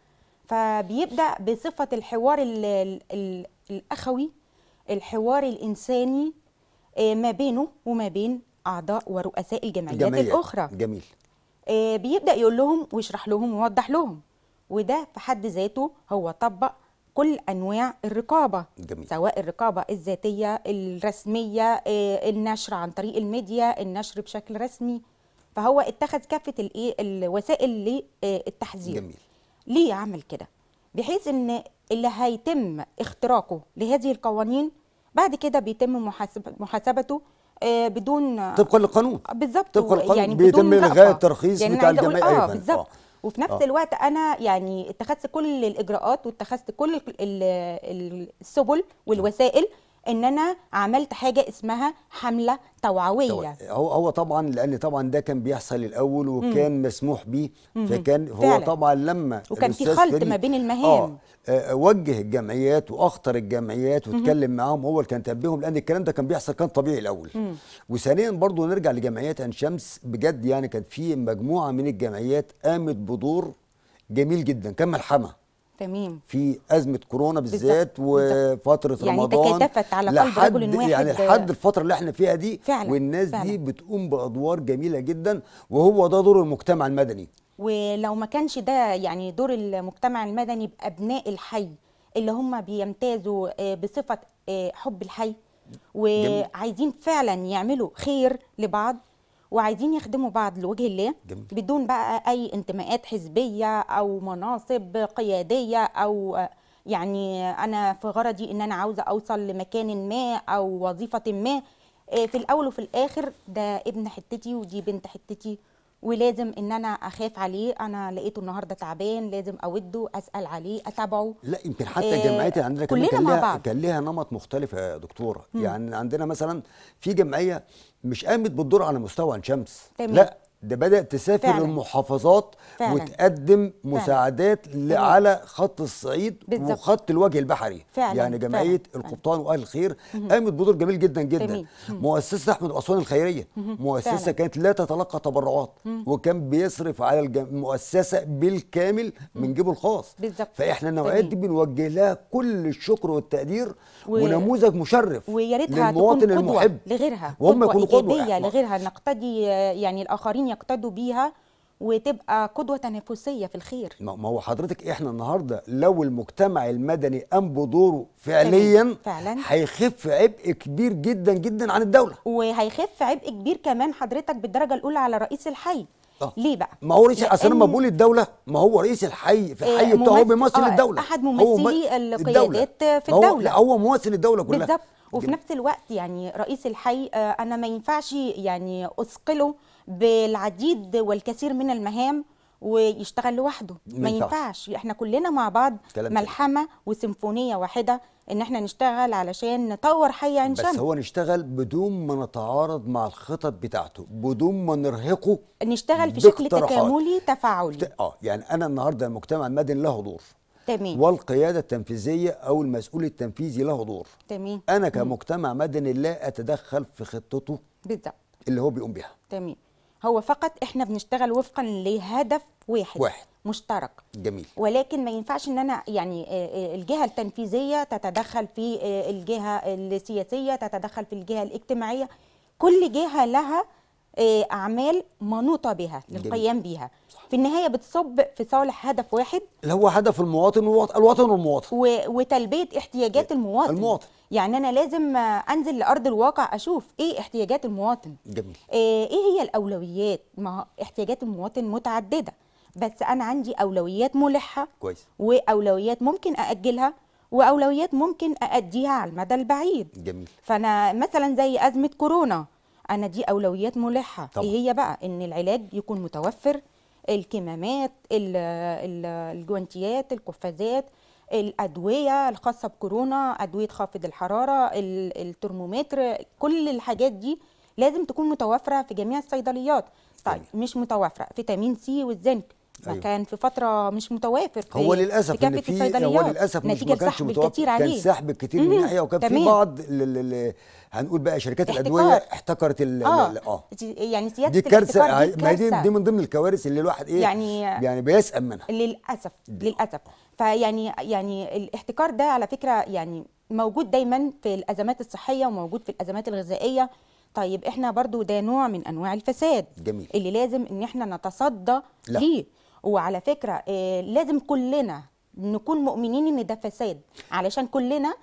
طبعا. فبيبدأ بصفة الحوار الـ الـ الأخوي الحوار الانساني آه، ما بينه وما بين اعضاء ورؤساء الجمعيات جميل. الاخرى جميل آه، بيبدا يقول لهم ويشرح لهم ويوضح لهم وده في حد ذاته هو طبق كل انواع الرقابه جميل. سواء الرقابه الذاتيه الرسميه آه، النشر عن طريق الميديا النشر بشكل رسمي فهو اتخذ كافه الايه الوسائل للتحذير جميل ليه عمل كده بحيث ان اللي هيتم اختراقه لهذه القوانين بعد كده بيتم محاسبته آه، بدون طبقا للقانون بالظبط طبقا للقانون يعني بيتم الغاء الترخيص يعني بتاع الجمعيه آه ايضا يعني. بالظبط آه. وفي نفس آه. الوقت انا يعني اتخذت كل الاجراءات واتخذت كل السبل والوسائل آه. ان انا عملت حاجه اسمها حمله توعويه هو هو طبعا لان طبعا ده كان بيحصل الاول وكان مم. مسموح بيه فكان هو فعلا. طبعا لما وكان في خلط ما بين آه، المهام آه وجه الجمعيات واخطر الجمعيات واتكلم معاهم هو اللي كان تنبههم لان الكلام ده كان بيحصل كان طبيعي الاول وثانيا برضو نرجع لجمعيات عين شمس بجد يعني كان في مجموعه من الجمعيات قامت بدور جميل جدا كان ملحمه تمام في ازمه كورونا بالذات وفتره يعني رمضان يعني تكاتفت على قلب رجل واحد يعني لحد الفتره اللي احنا فيها دي فعلا والناس فعلا دي بتقوم بادوار جميله جدا وهو ده دور المجتمع المدني ولو ما كانش ده يعني دور المجتمع المدني بابناء الحي اللي هم بيمتازوا آه، بصفه آه، حب الحي وعايزين فعلا يعملوا خير لبعض وعايزين يخدموا بعض لوجه الله جميل. بدون بقى اي انتماءات حزبيه او مناصب قياديه او يعني انا في غرضي ان انا عاوزه اوصل لمكان ما او وظيفه ما آه، في الاول وفي الاخر ده ابن حتتي ودي بنت حتتي ولازم ان انا اخاف عليه انا لقيته النهارده تعبان لازم اوده اسال عليه اتابعه لا يمكن حتى إيه اللي عندنا كلنا كان مع بعض. كان ليها نمط مختلف يا دكتوره مم. يعني عندنا مثلا في جمعيه مش قامت بالدور على مستوى عين شمس لا ده بدات تسافر فعلا. المحافظات فعلا. وتقدم فعلا. مساعدات فعلا. على خط الصعيد بالزبط. وخط الوجه البحري فعلا. يعني جمعيه فعلا. القبطان واهل الخير قامت بدور جميل جدا جدا جميل. مؤسسه احمد اسوان الخيريه مؤسسه فعلا. كانت لا تتلقى تبرعات وكان بيصرف على المؤسسه بالكامل من جيبه الخاص بالزبط. فاحنا النوعيات دي بنوجه لها كل الشكر والتقدير و... ونموذج مشرف ويا ريتها تكون قدوه المحب. لغيرها وهم يكونوا قدوه لغيرها نقتدي يعني الاخرين يقتدوا بيها وتبقى قدوة تنافسية في الخير ما هو حضرتك احنا النهاردة لو المجتمع المدني قام بدوره فعليا فعلا هيخف عبء كبير جدا جدا عن الدولة وهيخف عبء كبير كمان حضرتك بالدرجة الأولى على رئيس الحي أوه. ليه بقى؟ ما هو رئيس اصل انا بقول الدوله ما هو رئيس الحي في آه، الحي بتاعه هو بيمثل آه الدوله احد ممثلي القيادات في الدوله هو, لا هو ممثل الدوله كلها بالظبط وفي نفس الوقت يعني رئيس الحي آه، انا ما ينفعش يعني اثقله بالعديد والكثير من المهام ويشتغل لوحده ما ينفعش احنا كلنا مع بعض ملحمه وسيمفونيه واحده ان احنا نشتغل علشان نطور حي عين شمس بس هو نشتغل بدون ما نتعارض مع الخطط بتاعته بدون ما نرهقه نشتغل في شكل تكاملي تفاعلي اه يعني انا النهارده المجتمع المدني له دور تمام والقياده التنفيذيه او المسؤول التنفيذي له دور تمام انا كمجتمع مدني لا اتدخل في خطته بالظبط اللي هو بيقوم بيها تمام هو فقط احنا بنشتغل وفقا لهدف واحد واحد مشترك جميل ولكن ما ينفعش ان انا يعني آه، آه، الجهه التنفيذيه تتدخل في آه، الجهه السياسيه تتدخل في الجهه الاجتماعيه كل جهه لها اعمال منوطه بها للقيام بها في النهايه بتصب في صالح هدف واحد اللي هو هدف المواطن الوطن والمواطن و... وتلبيه احتياجات المواطن المواطن يعني انا لازم انزل لارض الواقع اشوف ايه احتياجات المواطن جميل آه، ايه هي الاولويات ما احتياجات المواطن متعدده بس انا عندي اولويات ملحه كويس واولويات ممكن ااجلها واولويات ممكن ااديها على المدى البعيد جميل فانا مثلا زي ازمه كورونا انا دي اولويات ملحه طبعا. ايه هي بقى ان العلاج يكون متوفر الكمامات الجوانتيات القفازات الادويه الخاصه بكورونا ادويه خافض الحراره الترمومتر كل الحاجات دي لازم تكون متوافره في جميع الصيدليات طيب مش متوافره فيتامين سي والزنك أيوة. كان في فتره مش متوافر في هو للاسف في ان في هو للاسف مش ما كانش الكتير عليه كان سحب الكتير من ناحيه وكان في بعض هنقول بقى شركات احتكار. الادويه احتكرت ال آه. اه يعني سياده دي كارثه دي, ما دي, دي من ضمن الكوارث اللي الواحد ايه يعني يعني بيسأل منها للاسف دي. للاسف فيعني يعني الاحتكار ده على فكره يعني موجود دايما في الازمات الصحيه وموجود في الازمات الغذائيه طيب احنا برضو ده نوع من انواع الفساد جميل. اللي لازم ان احنا نتصدى ليه وعلى فكره آه، لازم كلنا نكون مؤمنين ان ده فساد علشان كلنا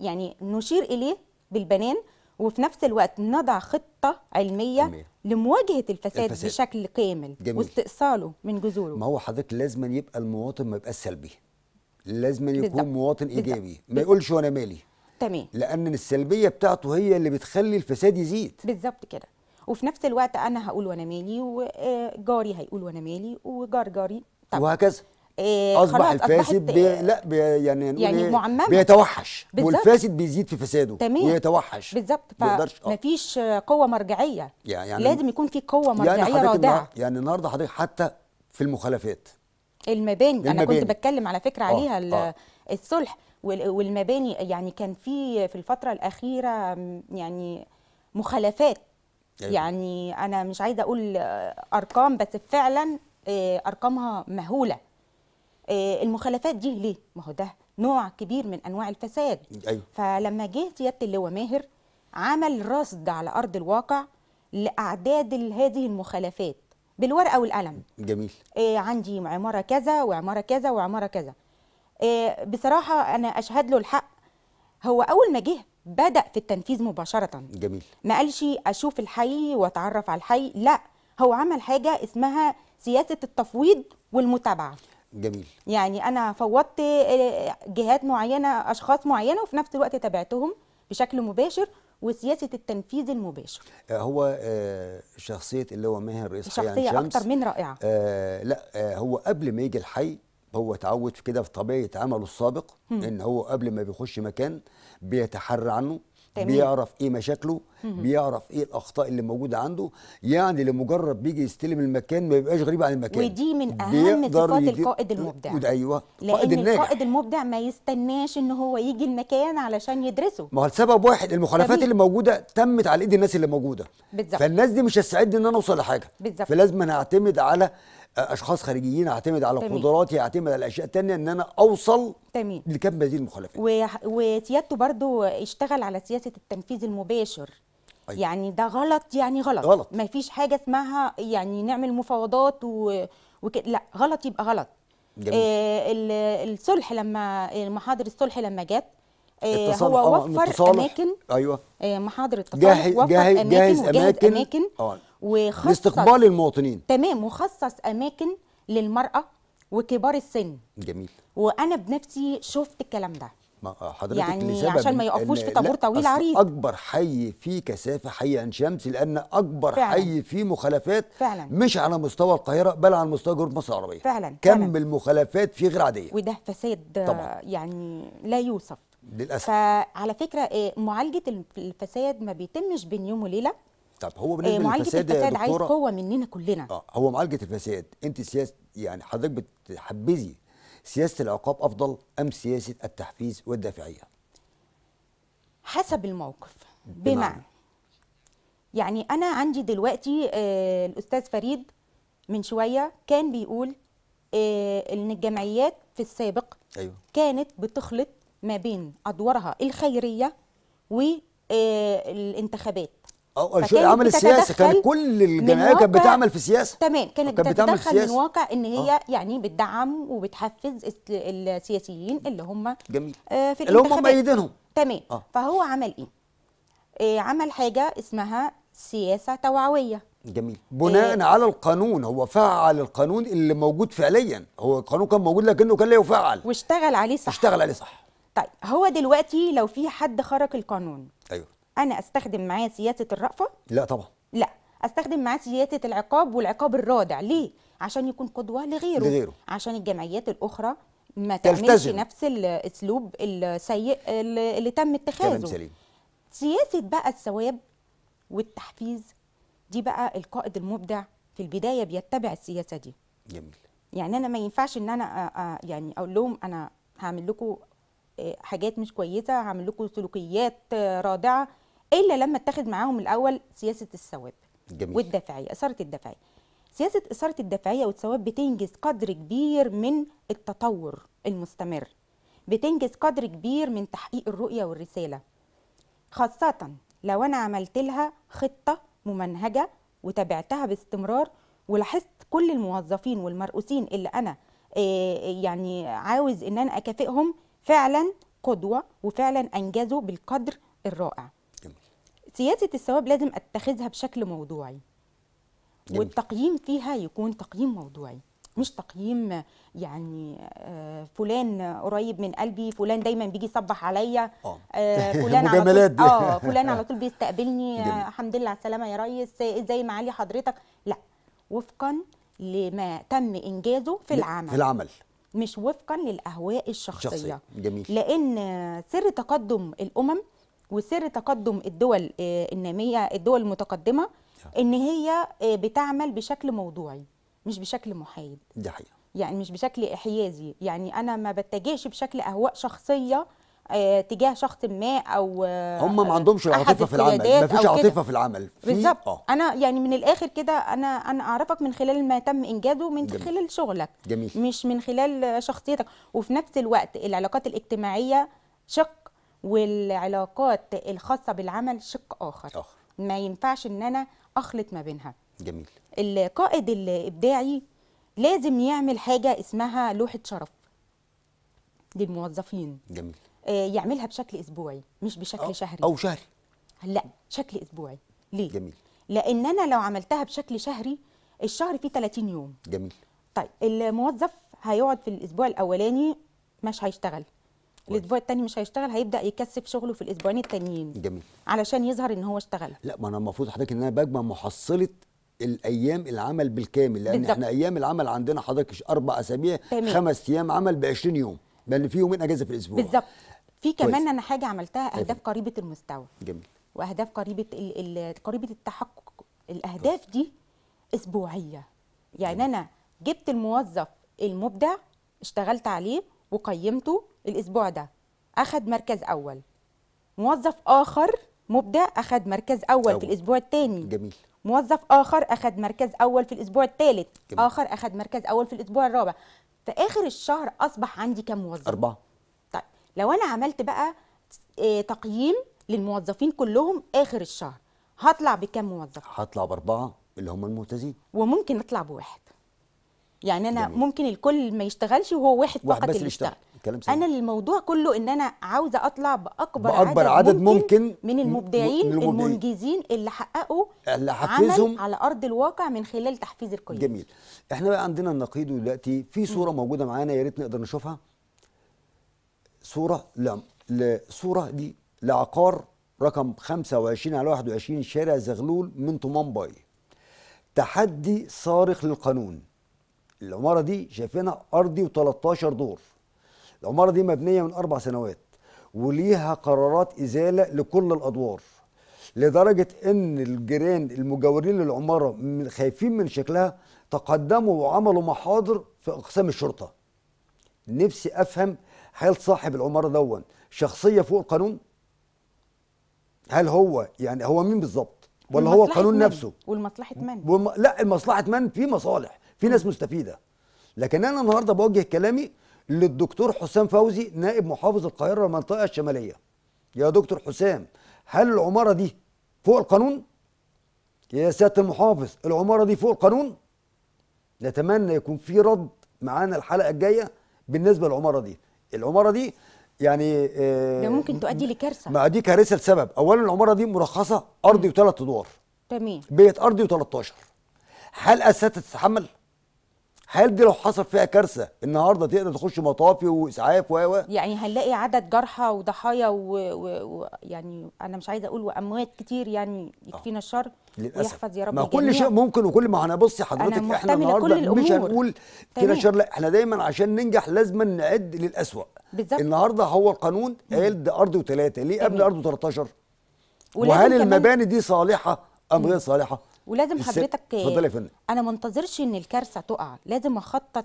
يعني نشير اليه بالبنان وفي نفس الوقت نضع خطه علميه, علمية. لمواجهه الفساد, الفساد بشكل كامل جميل. واستئصاله من جذوره ما هو حضرتك لازم يبقى المواطن ما يبقاش سلبي لازم يكون بالزبط. مواطن ايجابي بالزبط. ما يقولش وانا مالي تمام لان السلبيه بتاعته هي اللي بتخلي الفساد يزيد بالظبط كده وفي نفس الوقت انا هقول وانا مالي وجاري آه، هيقول وانا مالي وجار جاري طبعا وهكذا إيه اصبح الفاسد بي آه، لا بي يعني نقول يعني إيه بيتوحش بالزبط. والفاسد بيزيد في فساده تمام ويتوحش بالظبط فمفيش قوه مرجعيه يعني لازم يكون في قوه يعني مرجعيه يعني رادعه يعني النهارده حضرتك حتى في المخالفات المباني. المباني انا كنت بتكلم على فكره آه، عليها آه. الصلح والمباني يعني كان في في الفتره الاخيره يعني مخالفات يعني, يعني انا مش عايزه اقول ارقام بس فعلا آه، ارقامها مهوله آه، المخالفات دي ليه ما هو ده نوع كبير من انواع الفساد أيوة. فلما جه سياده اللواء ماهر عمل رصد على ارض الواقع لاعداد هذه المخالفات بالورقه والقلم جميل إيه عندي عماره كذا وعماره كذا وعماره كذا إيه بصراحه انا اشهد له الحق هو اول ما جه بدا في التنفيذ مباشره جميل ما قالش اشوف الحي واتعرف على الحي لا هو عمل حاجه اسمها سياسه التفويض والمتابعه جميل يعني انا فوضت آه، جهات معينه اشخاص معينه وفي نفس الوقت تابعتهم بشكل مباشر وسياسه التنفيذ المباشر آه، هو آه، شخصيه اللي هو ماهر رئيس حي شمس شخصيه اكتر من رائعه لا هو قبل ما يجي الحي هو اتعود في كده في طبيعه عمله السابق مم. ان هو قبل ما بيخش مكان بيتحرى عنه تمام. بيعرف ايه مشاكله مم. بيعرف ايه الاخطاء اللي موجوده عنده يعني لمجرد بيجي يستلم المكان ما بيبقاش غريب عن المكان ودي من اهم صفات يدي... القائد المبدع ايوه لان الناجح. القائد المبدع ما يستناش ان هو يجي المكان علشان يدرسه ما هو لسبب واحد المخالفات طبيعي. اللي موجوده تمت على ايد الناس اللي موجوده بالزبط. فالناس دي مش هتساعدني ان انا اوصل لحاجه بالزبط. فلازم انا اعتمد على اشخاص خارجيين اعتمد على تمين. قدراتي اعتمد على اشياء تانية ان انا اوصل تمام لكم هذه المخالفات و... وسيادته برضو اشتغل على سياسه التنفيذ المباشر أيوة. يعني ده غلط يعني غلط, غلط. ما فيش حاجه اسمها يعني نعمل مفاوضات و... وكده لا غلط يبقى غلط جميل. آه الصلح لما محاضر الصلح لما جت آه هو وفر آه، اماكن ايوه آه محاضر التصالح جاهز وفر جاهز اماكن جاهز اماكن, أماكن. آه. وخصص لاستقبال المواطنين تمام وخصص اماكن للمراه وكبار السن جميل وانا بنفسي شفت الكلام ده آه، حضرتك يعني عشان ما يقفوش في طابور طويل عريض اكبر حي فيه كثافه حي عين شمس لان اكبر فعلا. حي فيه مخالفات فعلا. مش على مستوى القاهره بل على مستوى جنوب مصر العربيه فعلا كم فعلا. المخالفات فيه غير عاديه وده فساد آه، طبعا. يعني لا يوصف للاسف فعلى فكره آه، معالجه الفساد ما بيتمش بين يوم وليله طب هو إيه، بالنسبه معالجة للفساد معالجه الفساد عايز قوه مننا كلنا اه هو معالجه الفساد انت سياسه يعني حضرتك بتحبذي سياسه العقاب افضل ام سياسه التحفيز والدافعيه حسب الموقف بمعنى, بمعنى. يعني انا عندي دلوقتي آه الاستاذ فريد من شويه كان بيقول آه ان الجمعيات في السابق أيوة. كانت بتخلط ما بين ادوارها الخيريه والانتخابات آه، اه عمل السياسه كان كل الجمعيه كانت بتعمل في السياسه تمام كانت بتتدخل من واقع ان هي أوه. يعني بتدعم وبتحفز السياسيين اللي هم جميل آه في اللي هم مؤيدينهم تمام أوه. فهو عمل ايه؟ آه عمل حاجه اسمها سياسه توعويه جميل بناء إيه؟ على القانون هو فعل القانون اللي موجود فعليا هو القانون كان موجود لكنه كان لا يفعل واشتغل عليه صح اشتغل عليه صح طيب هو دلوقتي لو في حد خرق القانون ايوه انا استخدم معاه سياسه الرأفه لا طبعا لا استخدم معاه سياسه العقاب والعقاب الرادع ليه عشان يكون قدوه لغيره, لغيره. عشان الجمعيات الاخرى ما تعملش نفس الاسلوب السيء اللي تم اتخاذه سليم. سياسه بقى الثواب والتحفيز دي بقى القائد المبدع في البدايه بيتبع السياسه دي جميل يعني انا ما ينفعش ان انا آه، آه، يعني اقول لهم انا هعمل لكم آه، حاجات مش كويسه هعمل لكم سلوكيات رادعه الا لما اتخذ معاهم الاول سياسه الثواب والدافعيه والدفاعيه اثاره الدفاعيه سياسه اثاره الدفاعيه والثواب بتنجز قدر كبير من التطور المستمر بتنجز قدر كبير من تحقيق الرؤيه والرساله خاصه لو انا عملت لها خطه ممنهجه وتابعتها باستمرار ولاحظت كل الموظفين والمرؤوسين اللي انا آه، آه، يعني عاوز ان انا اكافئهم فعلا قدوه وفعلا انجزوا بالقدر الرائع سياسه الثواب لازم اتخذها بشكل موضوعي جميل. والتقييم فيها يكون تقييم موضوعي مش تقييم يعني آه، فلان قريب من قلبي فلان دايما بيجي يصبح عليا آه. آه، فلان على طول اه فلان على طول بيستقبلني الحمد لله على السلامه يا ريس ازاي معالي حضرتك لا وفقا لما تم انجازه في العمل في العمل مش وفقا للاهواء الشخصيه الشخصية. جميل لان سر تقدم الامم وسر تقدم الدول آه، الناميه الدول المتقدمه نعم. ان هي آه، بتعمل بشكل موضوعي مش بشكل محايد دي حقيقه يعني مش بشكل احيازي يعني انا ما بتجهش بشكل اهواء شخصيه آه، تجاه شخص ما او هم ما عندهمش عاطفه في العمل ما فيش عاطفه في العمل بالظبط انا يعني من الاخر كده انا انا اعرفك من خلال ما تم انجازه من جميل. خلال شغلك جميل. مش من خلال شخصيتك وفي نفس الوقت العلاقات الاجتماعيه شق والعلاقات الخاصه بالعمل شق اخر أوه. ما ينفعش ان انا اخلط ما بينها جميل القائد الابداعي لازم يعمل حاجه اسمها لوحه شرف للموظفين جميل آه، يعملها بشكل اسبوعي مش بشكل أو آه، شهري او شهري لا شكل اسبوعي ليه جميل لان انا لو عملتها بشكل شهري الشهر فيه 30 يوم جميل طيب الموظف هيقعد في الاسبوع الاولاني مش هيشتغل الاسبوع الثاني مش هيشتغل هيبدا يكثف شغله في الاسبوعين التانيين جميل علشان يظهر ان هو اشتغل لا ما انا المفروض حضرتك ان انا بجمع محصله الايام العمل بالكامل لان بالزبط. احنا ايام العمل عندنا حضرتك اربع اسابيع خمس ايام عمل ب 20 يوم بل في يومين اجازه في الاسبوع بالظبط في كمان انا حاجه عملتها اهداف قريبه المستوى جميل واهداف قريبه قريبه التحقق الاهداف دي اسبوعيه يعني جميل. انا جبت الموظف المبدع اشتغلت عليه وقيمته الاسبوع ده اخد مركز اول موظف اخر مبدع اخد مركز اول, أول. في الاسبوع الثاني جميل موظف اخر اخد مركز اول في الاسبوع الثالث اخر اخد مركز اول في الاسبوع الرابع في اخر الشهر اصبح عندي كم موظف اربعه طيب لو انا عملت بقى آه، تقييم للموظفين كلهم اخر الشهر هطلع بكم موظف هطلع باربعه اللي هم الممتازين وممكن اطلع بواحد يعني انا جميل. ممكن الكل ما يشتغلش وهو واحد, واحد فقط اللي يشتغل كلام سليم انا الموضوع كله ان انا عاوزه اطلع باكبر, بأكبر عدد, عدد ممكن, ممكن من المبدعين المنجزين اللي حققوا اللي عمل على ارض الواقع من خلال تحفيز الكليه جميل احنا بقى عندنا النقيض دلوقتي في صوره م. موجوده معانا يا ريت نقدر نشوفها صوره لا صوره دي لعقار رقم 25 على 21 شارع زغلول من طومنباي تحدي صارخ للقانون العماره دي شايفينها ارضي و13 دور العماره دي مبنيه من اربع سنوات وليها قرارات ازاله لكل الادوار لدرجه ان الجيران المجاورين للعماره خايفين من شكلها تقدموا وعملوا محاضر في اقسام الشرطه نفسي افهم حال صاحب العماره دون شخصيه فوق القانون هل هو يعني هو مين بالظبط ولا هو القانون من. نفسه والمصلحه من والم... لا المصلحه من في مصالح في ناس مستفيده لكن انا النهارده بوجه كلامي للدكتور حسام فوزي نائب محافظ القاهرة المنطقة الشمالية يا دكتور حسام هل العمارة دي فوق القانون؟ يا سيادة المحافظ العمارة دي فوق القانون؟ نتمنى يكون في رد معانا الحلقة الجاية بالنسبة للعمارة دي العمارة دي يعني آه، ده ممكن تؤدي لكارثة ما دي كارثة لسبب أولا العمارة دي مرخصة أرضي وثلاث أدوار تمام بيت أرضي و13 هل أساتذة تتحمل؟ هل دي لو حصل فيها كارثه النهارده تقدر تخش مطافي واسعاف و يعني هنلاقي عدد جرحى وضحايا ويعني و... و... يعني انا مش عايزه اقول واموات كتير يعني يكفينا آه. الشر للاسف يا رب ما الجميع. كل شيء ممكن وكل ما بصي حضرتك احنا النهارده مش هنقول كده شر لا احنا دايما عشان ننجح لازم نعد للاسوء بالظبط النهارده هو القانون قال ده ارض وثلاثه ليه قبل ارض و13 وهل المباني دي صالحه ام غير صالحه ولازم حضرتك اتفضلي يا فندم انا ما انتظرش ان الكارثه تقع لازم اخطط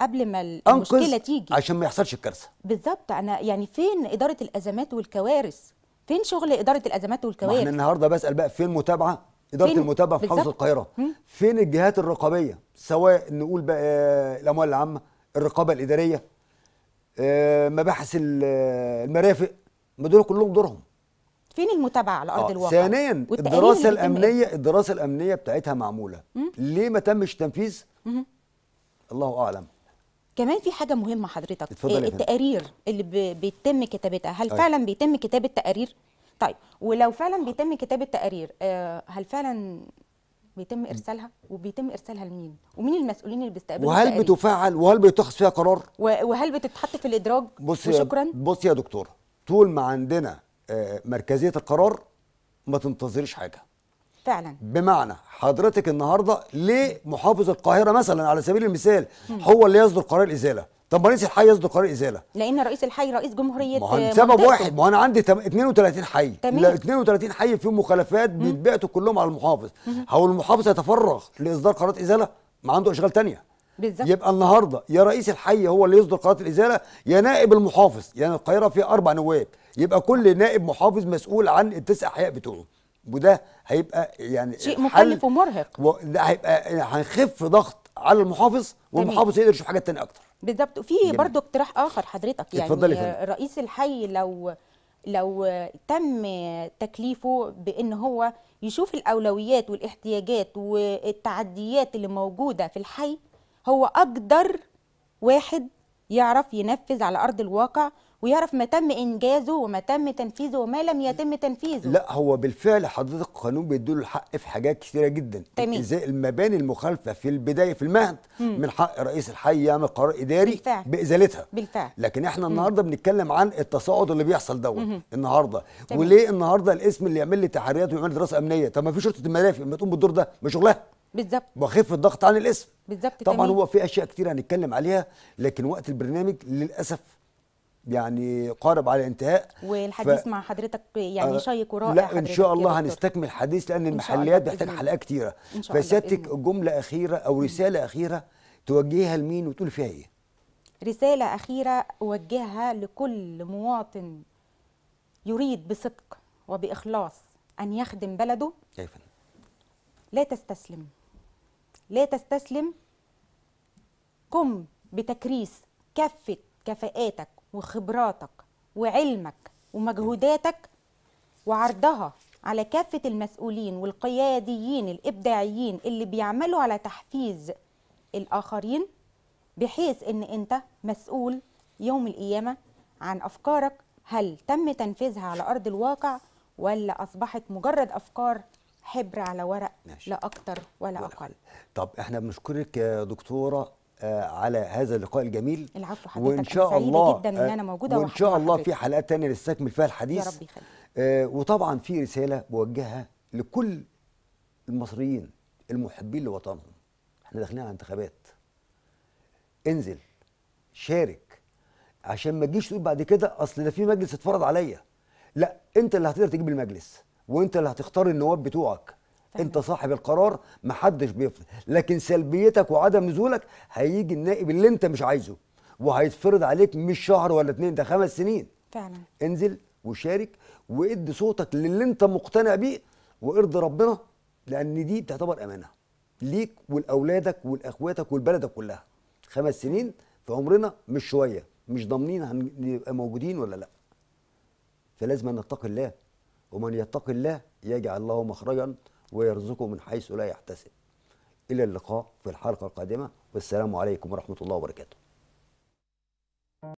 قبل ما المشكله تيجي عشان ما يحصلش الكارثه بالظبط انا يعني فين اداره الازمات والكوارث فين شغل اداره الازمات والكوارث احنا النهارده بسال بقى فين متابعه اداره فين؟ المتابعه في محافظه القاهره فين الجهات الرقابيه سواء نقول بقى آه، الاموال العامه الرقابه الاداريه آه، مباحث المرافق ما دول كلهم دورهم فين المتابعه على ارض آه، الواقع ثانيا الدراسه الامنيه الدراسه الامنيه بتاعتها معموله ليه ما تمش تنفيذ الله اعلم كمان في حاجه مهمه حضرتك اتفضل إيه، التقارير اللي بيتم كتابتها هل أي. طيب. فعلا بيتم كتابه التقارير طيب ولو فعلا بيتم كتابه التقارير آه، هل فعلا بيتم ارسالها وبيتم ارسالها لمين ومين المسؤولين اللي بيستقبلوا وهل التقارير؟ بتفعل وهل بيتخذ فيها قرار وهل بتتحط في الادراج بص وشكرا بصي يا دكتوره طول ما عندنا آه، مركزيه القرار ما تنتظريش حاجه فعلا بمعنى حضرتك النهارده ليه محافظ القاهره مثلا على سبيل المثال هو اللي يصدر قرار الازاله طب ما رئيس الحي يصدر قرار ازاله لان رئيس الحي رئيس جمهوريه ما هو آه، سبب واحد ما انا عندي 32 حي تمام. 32 حي فيهم مخالفات بيتبعتوا كلهم على المحافظ هو المحافظ يتفرغ لاصدار قرارات ازاله ما عنده اشغال ثانيه بالزبط. يبقى النهارده يا رئيس الحي هو اللي يصدر قرارات الازاله يا نائب المحافظ يعني القاهره فيها اربع نواب يبقى كل نائب محافظ مسؤول عن التسع احياء بتوعه وده هيبقى يعني شيء مكلف ومرهق و... ده هيبقى هنخف ضغط على المحافظ والمحافظ يقدر يشوف حاجات ثانيه اكتر بالظبط وفي برضه اقتراح اخر حضرتك يعني رئيس الحي لو لو تم تكليفه بان هو يشوف الاولويات والاحتياجات والتعديات اللي موجوده في الحي هو أقدر واحد يعرف ينفذ على أرض الواقع ويعرف ما تم انجازه وما تم تنفيذه وما لم يتم تنفيذه لا هو بالفعل حضرتك القانون بيديله الحق في حاجات كثيره جدا تمام زي المباني المخالفه في البدايه في المهد مم. من حق رئيس الحي يعمل قرار اداري بالفعل. بازالتها بالفعل لكن احنا النهارده مم. بنتكلم عن التصاعد اللي بيحصل دوت النهارده تمام. وليه النهارده الاسم اللي يعمل لي تحريات ويعمل دراسه امنيه طب ما في شرطه المرافق ما تقوم بالدور ده ما شغلها بالظبط واخف الضغط عن الاسم بالظبط طبعا تمام. هو في اشياء كتير هنتكلم عليها لكن وقت البرنامج للاسف يعني قارب على انتهاء والحديث ف... مع حضرتك يعني آه، شيق ورائع لا ان شاء الله هنستكمل حديث لان المحليات بتحتاج حلقات كتيره فسيادتك جمله اخيره او رساله اخيره توجهها لمين وتقول فيها ايه رساله اخيره اوجهها لكل مواطن يريد بصدق وباخلاص ان يخدم بلده كيف لا تستسلم لا تستسلم قم بتكريس كافة كفاءاتك وخبراتك وعلمك ومجهوداتك وعرضها على كافة المسؤولين والقياديين الإبداعيين اللي بيعملوا على تحفيز الآخرين بحيث إن أنت مسؤول يوم القيامة عن أفكارك هل تم تنفيذها على أرض الواقع ولا أصبحت مجرد أفكار حبر على ورق ماشي. لا اكتر ولا, ولا اقل طب احنا بنشكرك يا دكتوره آه، على هذا اللقاء الجميل العفو حضرتك وان شاء الله جدا ان آه، انا موجوده وان شاء الله في حلقات تانية نستكمل فيها الحديث يا رب يخليك آه وطبعا في رساله بوجهها لكل المصريين المحبين لوطنهم احنا داخلين على انتخابات انزل شارك عشان ما تجيش تقول بعد كده اصل ده في مجلس اتفرض عليا لا انت اللي هتقدر تجيب المجلس وانت اللي هتختار النواب بتوعك تمام. انت صاحب القرار محدش بيفرض لكن سلبيتك وعدم نزولك هيجي النائب اللي انت مش عايزه وهيتفرض عليك مش شهر ولا اتنين ده خمس سنين فعلا انزل وشارك وادي صوتك للي انت مقتنع بيه وارضي ربنا لان دي تعتبر امانه ليك ولاولادك ولاخواتك ولبلدك كلها خمس سنين في عمرنا مش شويه مش ضامنين هنبقى موجودين ولا لا فلازم نتقي الله ومن يتق الله يجعل الله مخرجا ويرزقه من حيث لا يحتسب إلى اللقاء في الحلقة القادمة والسلام عليكم ورحمة الله وبركاته